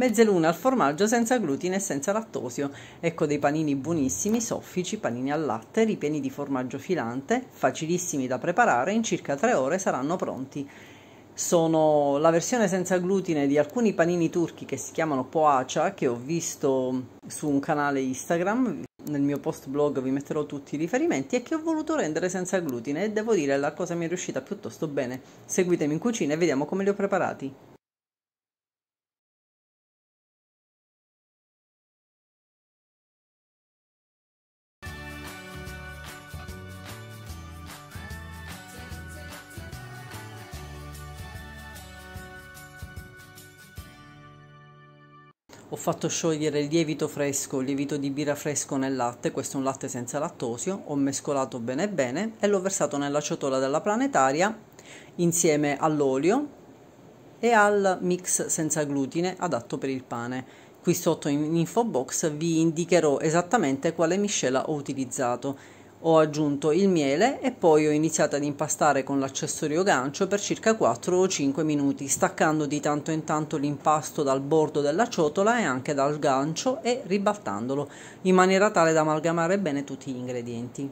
mezzeluna al formaggio senza glutine e senza lattosio. Ecco dei panini buonissimi, soffici, panini al latte, ripieni di formaggio filante, facilissimi da preparare, in circa 3 ore saranno pronti. Sono la versione senza glutine di alcuni panini turchi che si chiamano poacia, che ho visto su un canale Instagram nel mio post blog vi metterò tutti i riferimenti e che ho voluto rendere senza glutine e devo dire la cosa mi è riuscita piuttosto bene. Seguitemi in cucina e vediamo come li ho preparati. Ho fatto sciogliere il lievito fresco, il lievito di birra fresco nel latte, questo è un latte senza lattosio, ho mescolato bene bene e l'ho versato nella ciotola della planetaria insieme all'olio e al mix senza glutine adatto per il pane. Qui sotto in info box vi indicherò esattamente quale miscela ho utilizzato. Ho aggiunto il miele e poi ho iniziato ad impastare con l'accessorio gancio per circa 4 o 5 minuti, staccando di tanto in tanto l'impasto dal bordo della ciotola e anche dal gancio e ribaltandolo in maniera tale da amalgamare bene tutti gli ingredienti.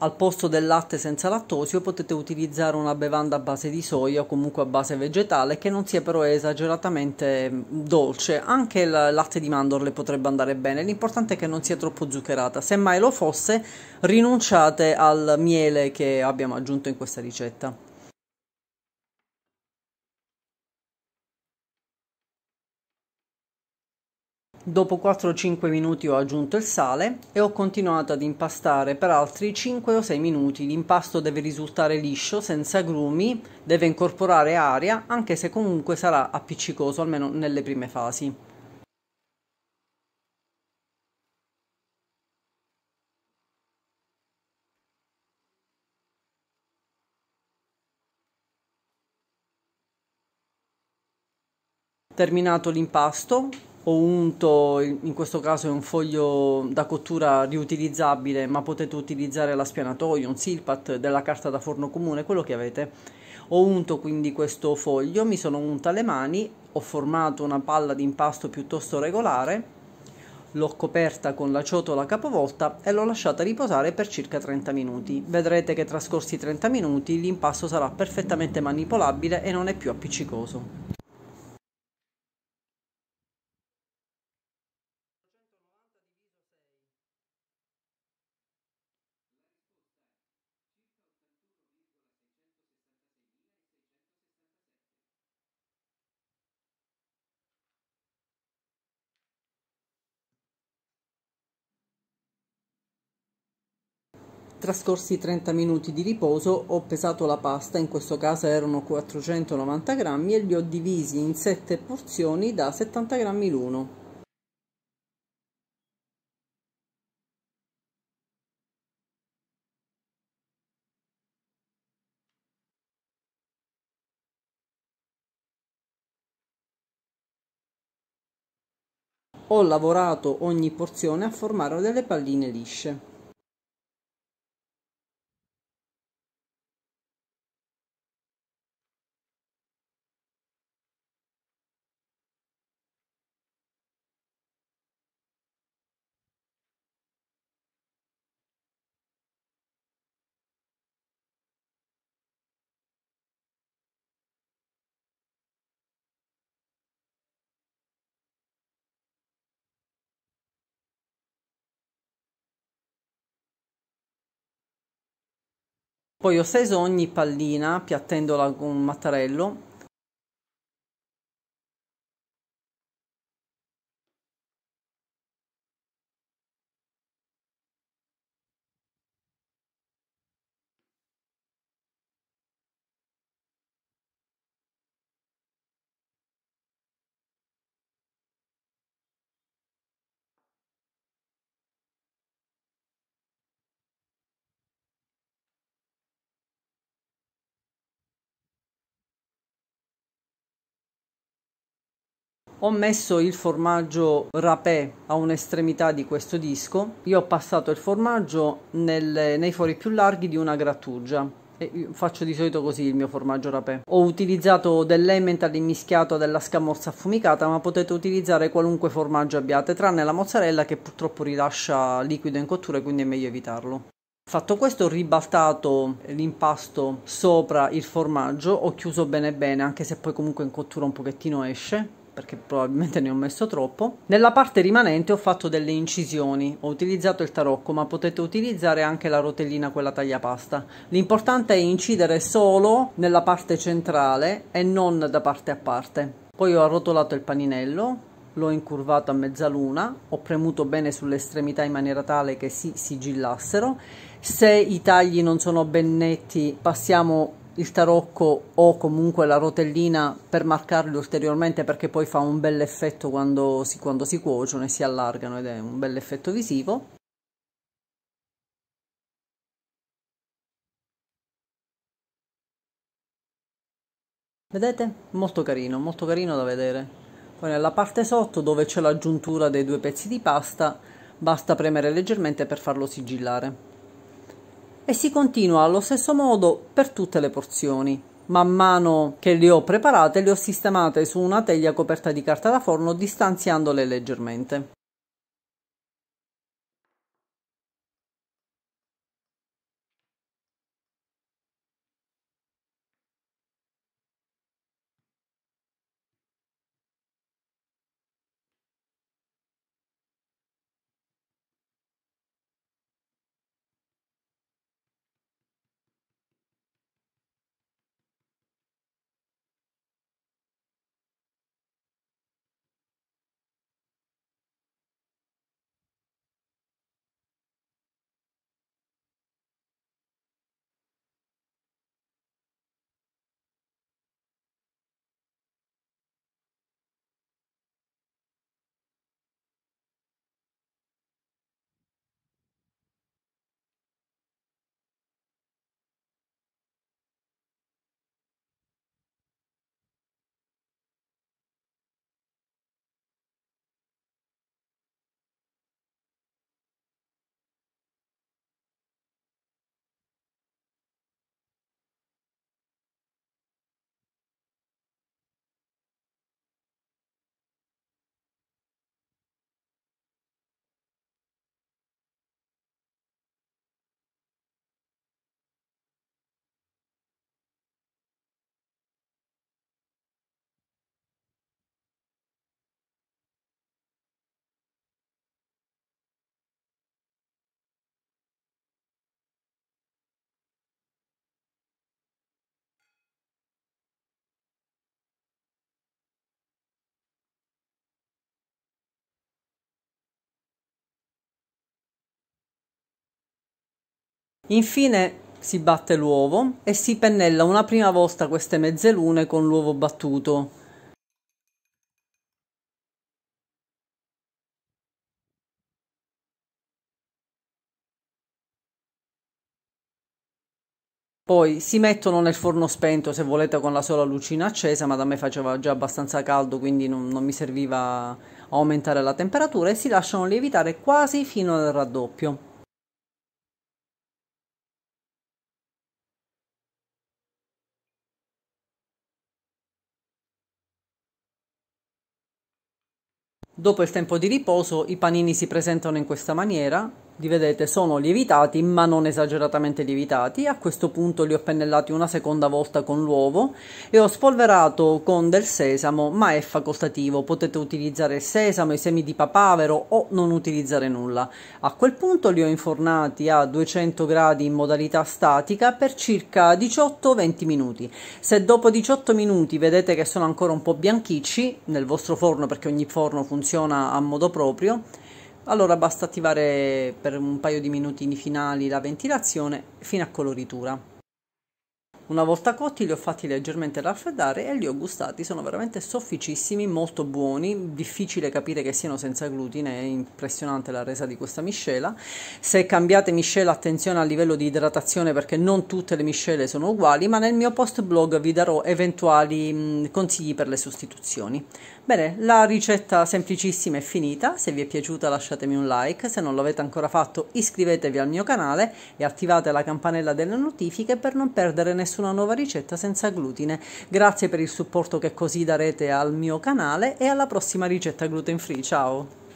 Al posto del latte senza lattosio potete utilizzare una bevanda a base di soia o comunque a base vegetale che non sia però esageratamente mm, dolce. Anche il latte di mandorle potrebbe andare bene, l'importante è che non sia troppo zuccherata. Se mai lo fosse, rinunciate al miele che abbiamo aggiunto in questa ricetta. Dopo 4-5 minuti ho aggiunto il sale e ho continuato ad impastare per altri 5 o 6 minuti. L'impasto deve risultare liscio, senza grumi, deve incorporare aria, anche se comunque sarà appiccicoso, almeno nelle prime fasi. Terminato l'impasto, ho unto, in questo caso è un foglio da cottura riutilizzabile, ma potete utilizzare la spianatoio, un silpat, della carta da forno comune, quello che avete. Ho unto quindi questo foglio, mi sono unta le mani, ho formato una palla di impasto piuttosto regolare, l'ho coperta con la ciotola capovolta e l'ho lasciata riposare per circa 30 minuti. Vedrete che trascorsi 30 minuti l'impasto sarà perfettamente manipolabile e non è più appiccicoso. Trascorsi 30 minuti di riposo ho pesato la pasta, in questo caso erano 490 grammi e li ho divisi in 7 porzioni da 70 grammi l'uno. Ho lavorato ogni porzione a formare delle palline lisce. Poi ho steso ogni pallina piattendola con un mattarello Ho messo il formaggio rapé a un'estremità di questo disco, io ho passato il formaggio nel, nei fori più larghi di una grattugia faccio di solito così il mio formaggio rapé. Ho utilizzato dell'emmental immischiato della scamorza affumicata, ma potete utilizzare qualunque formaggio abbiate, tranne la mozzarella che purtroppo rilascia liquido in cottura, quindi è meglio evitarlo. Fatto questo ho ribaltato l'impasto sopra il formaggio, ho chiuso bene bene, anche se poi comunque in cottura un pochettino esce perché probabilmente ne ho messo troppo. Nella parte rimanente ho fatto delle incisioni, ho utilizzato il tarocco, ma potete utilizzare anche la rotellina quella tagliapasta. L'importante è incidere solo nella parte centrale e non da parte a parte. Poi ho arrotolato il paninello, l'ho incurvato a mezzaluna, ho premuto bene sulle estremità in maniera tale che si sigillassero. Se i tagli non sono ben netti, passiamo il tarocco o comunque la rotellina per marcarli ulteriormente perché poi fa un bel effetto quando si, quando si cuociono e si allargano ed è un bel effetto visivo. Vedete? Molto carino, molto carino da vedere. Poi nella parte sotto dove c'è l'aggiuntura dei due pezzi di pasta basta premere leggermente per farlo sigillare e si continua allo stesso modo per tutte le porzioni. Man mano che le ho preparate le ho sistemate su una teglia coperta di carta da forno distanziandole leggermente. Infine si batte l'uovo e si pennella una prima volta queste mezzelune con l'uovo battuto. Poi si mettono nel forno spento se volete con la sola lucina accesa, ma da me faceva già abbastanza caldo quindi non, non mi serviva aumentare la temperatura e si lasciano lievitare quasi fino al raddoppio. Dopo il tempo di riposo i panini si presentano in questa maniera li vedete sono lievitati ma non esageratamente lievitati a questo punto li ho pennellati una seconda volta con l'uovo e ho spolverato con del sesamo ma è facoltativo potete utilizzare il sesamo i semi di papavero o non utilizzare nulla a quel punto li ho infornati a 200 gradi in modalità statica per circa 18-20 minuti se dopo 18 minuti vedete che sono ancora un po' bianchicci nel vostro forno perché ogni forno funziona a modo proprio allora basta attivare per un paio di minutini finali la ventilazione fino a coloritura una volta cotti li ho fatti leggermente raffreddare e li ho gustati, sono veramente sofficissimi, molto buoni, difficile capire che siano senza glutine, è impressionante la resa di questa miscela. Se cambiate miscela attenzione al livello di idratazione perché non tutte le miscele sono uguali, ma nel mio post blog vi darò eventuali consigli per le sostituzioni. Bene, la ricetta semplicissima è finita, se vi è piaciuta lasciatemi un like, se non l'avete ancora fatto iscrivetevi al mio canale e attivate la campanella delle notifiche per non perdere nessun su nuova ricetta senza glutine. Grazie per il supporto che così darete al mio canale e alla prossima ricetta gluten free. Ciao!